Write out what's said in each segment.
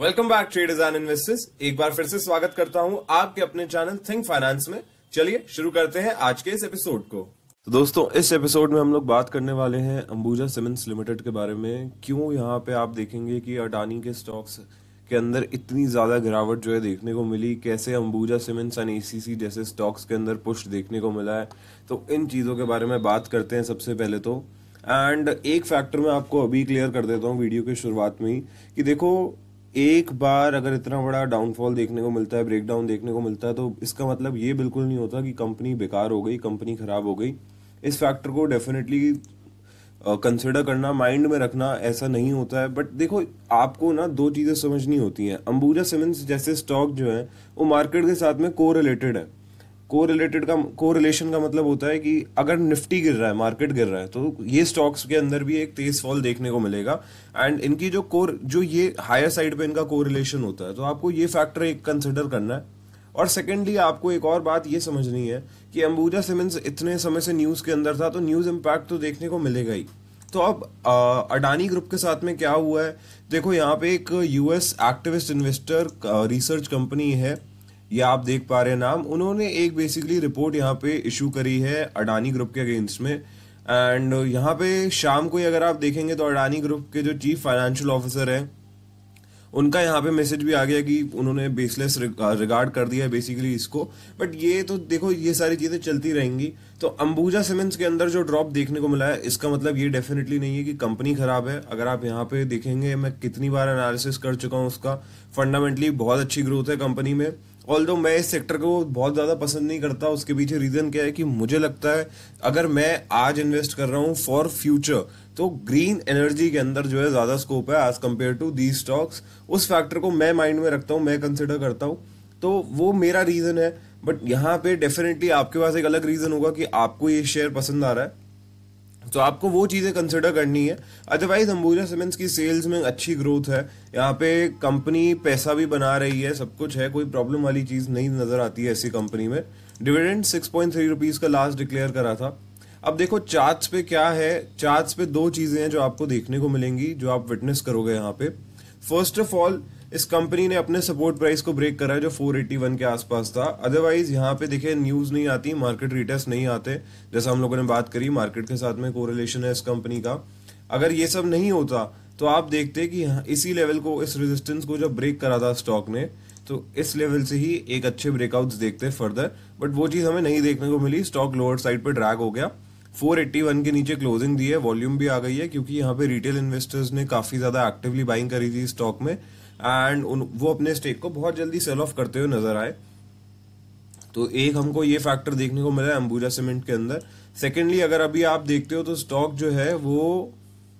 welcome back traders and investors एक बार फिर से स्वागत करता हूं आपके अपने चैनल थिंक फाइनेंस में चलिए शुरू करते हैं आज के इस एपिसोड को तो दोस्तों इस एपिसोड में हम लोग बात करने वाले हैं अंबुजा सीमेंट्स लिमिटेड के बारे में क्यों यहां पे आप देखेंगे कि अडानी के स्टॉक्स के अंदर इतनी ज़्यादा गिरावट जो है देखने को मिली कैसे अंबुजा सीमेंट्स एंड एसीसी जैसे स्टॉक्स के अंदर पुष्ट देखने को मिला है तो इन चीज़ों के बारे में बात करते हैं सबसे पहले तो एंड एक फैक्टर मैं आपको अभी क्लियर कर देता हूँ वीडियो के शुरुआत में ही कि देखो एक बार अगर इतना बड़ा डाउनफॉल देखने को मिलता है ब्रेकडाउन देखने को मिलता है तो इसका मतलब ये बिल्कुल नहीं होता कि कंपनी बेकार हो गई कंपनी ख़राब हो गई इस फैक्टर को डेफिनेटली कंसिडर करना माइंड में रखना ऐसा नहीं होता है बट देखो आपको ना दो चीज़ें समझनी होती हैं अंबूजा सीमेंट्स जैसे स्टॉक जो हैं वो मार्केट के साथ में को है को रिलेटेड का को रिलेशन का मतलब होता है कि अगर निफ्टी गिर रहा है मार्केट गिर रहा है तो ये स्टॉक्स के अंदर भी एक तेज फॉल देखने को मिलेगा एंड इनकी जो कोर जो ये हायर साइड पे इनका को रिलेशन होता है तो आपको ये फैक्टर एक कंसिडर करना है और सेकेंडली आपको एक और बात ये समझनी है कि अंबुजा सीमेंट्स इतने समय से न्यूज़ के अंदर था तो न्यूज़ इम्पैक्ट तो देखने को मिलेगा ही तो अब अडानी ग्रुप के साथ में क्या हुआ है देखो यहाँ पे एक US activist investor research company है ये आप देख पा रहे हैं नाम उन्होंने एक बेसिकली रिपोर्ट यहाँ पे इशू करी है अडानी ग्रुप के अगेंस्ट में एंड यहाँ पे शाम को ही अगर आप देखेंगे तो अडानी ग्रुप के जो चीफ फाइनेंशियल ऑफिसर हैं उनका यहाँ पे मैसेज भी आ गया कि उन्होंने बेसलेस रिगार्ड कर दिया है बेसिकली इसको बट ये तो देखो ये सारी चीज़ें चलती रहेंगी तो अंबुजा सीमेंट्स के अंदर जो ड्रॉप देखने को मिला है इसका मतलब ये डेफिनेटली नहीं है कि कंपनी ख़राब है अगर आप यहाँ पे देखेंगे मैं कितनी बार एनालिसिस कर चुका हूँ उसका फंडामेंटली बहुत अच्छी ग्रोथ है कंपनी में ऑल दो मैं इस सेक्टर को बहुत ज़्यादा पसंद नहीं करता उसके पीछे रीज़न क्या है कि मुझे लगता है अगर मैं आज इन्वेस्ट कर रहा हूँ फॉर फ्यूचर तो ग्रीन एनर्जी के अंदर जो है ज़्यादा स्कोप है as compare to the stocks उस फैक्टर को मैं माइंड में रखता हूँ मैं कंसिडर करता हूँ तो वो मेरा रीज़न है बट यहाँ पे डेफिनेटली आपके पास एक अलग रीज़न होगा कि आपको ये शेयर पसंद आ रहा है तो आपको वो चीज़ें कंसिडर करनी है अदरवाइज अंबुजा सीमेंट्स की सेल्स में अच्छी ग्रोथ है यहाँ पे कंपनी पैसा भी बना रही है सब कुछ है कोई प्रॉब्लम वाली चीज़ नहीं नज़र आती है ऐसी कंपनी में dividend six point three rupees का लास्ट डिक्लेयर करा था अब देखो चार्ट्स पे क्या है चार्ट्स पे दो चीज़ें हैं जो आपको देखने को मिलेंगी जो आप विटनेस करोगे यहाँ पे फर्स्ट ऑफ ऑल इस कंपनी ने अपने सपोर्ट प्राइस को ब्रेक करा जो 481 के आसपास था अदरवाइज यहाँ पे देखिए न्यूज़ नहीं आती मार्केट रिटेस्ट नहीं आते जैसा हम लोगों ने बात करी मार्केट के साथ में कोरिलेशन है इस कंपनी का अगर ये सब नहीं होता तो आप देखते कि इसी लेवल को इस रेजिस्टेंस को जब ब्रेक करा था स्टॉक ने तो इस लेवल से ही एक अच्छे ब्रेकआउट देखते फर्दर बट वो चीज़ हमें नहीं देखने को मिली स्टॉक लोअर साइड पर ड्रैग हो गया 481 के नीचे क्लोजिंग दी है वॉल्यूम भी आ गई है क्योंकि यहाँ पे रिटेल इन्वेस्टर्स ने काफ़ी ज़्यादा एक्टिवली बाइंग करी थी स्टॉक में एंड वो अपने स्टेक को बहुत जल्दी सेल ऑफ करते हुए नजर आए तो एक हमको ये फैक्टर देखने को मिला है अंबुजा सीमेंट के अंदर सेकेंडली अगर अभी आप देखते हो तो स्टॉक जो है वो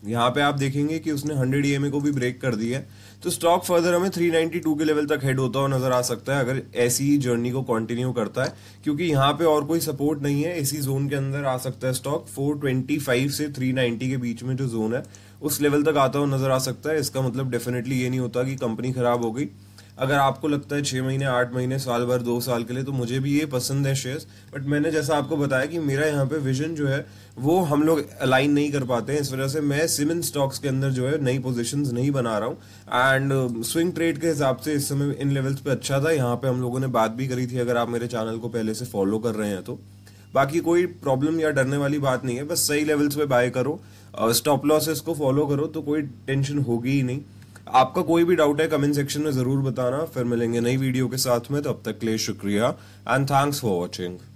यहाँ पे आप देखेंगे कि उसने 100 ई e को भी ब्रेक कर दिया है तो स्टॉक फर्दर हमें 392 के लेवल तक हेड होता हुआ नजर आ सकता है अगर ऐसी ही जर्नी को कंटिन्यू करता है क्योंकि यहाँ पे और कोई सपोर्ट नहीं है इसी जोन के अंदर आ सकता है स्टॉक 425 से 390 के बीच में जो जोन है उस लेवल तक आता हुआ नजर आ सकता है इसका मतलब डेफिनेटली ये नहीं होता कि कंपनी खराब हो गई अगर आपको लगता है छः महीने आठ महीने साल भर दो साल के लिए तो मुझे भी ये पसंद है शेयर्स बट मैंने जैसा आपको बताया कि मेरा यहाँ पे विजन जो है वो हम लोग अलाइन नहीं कर पाते हैं इस वजह से मैं सिमन स्टॉक्स के अंदर जो है नई पोजिशन नहीं बना रहा हूँ एंड स्विंग ट्रेड के हिसाब से इस समय इन लेवल्स पे अच्छा था यहाँ पे हम लोगों ने बात भी करी थी अगर आप मेरे चैनल को पहले से फॉलो कर रहे हैं तो बाकी कोई प्रॉब्लम या डरने वाली बात नहीं है बस सही लेवल्स पे बाय करो स्टॉप uh, लॉसेस को फॉलो करो तो कोई टेंशन होगी ही नहीं आपका कोई भी डाउट है कमेंट सेक्शन में जरूर बताना फिर मिलेंगे नई वीडियो के साथ में तो अब तक के लिए शुक्रिया एंड थैंक्स फॉर वॉचिंग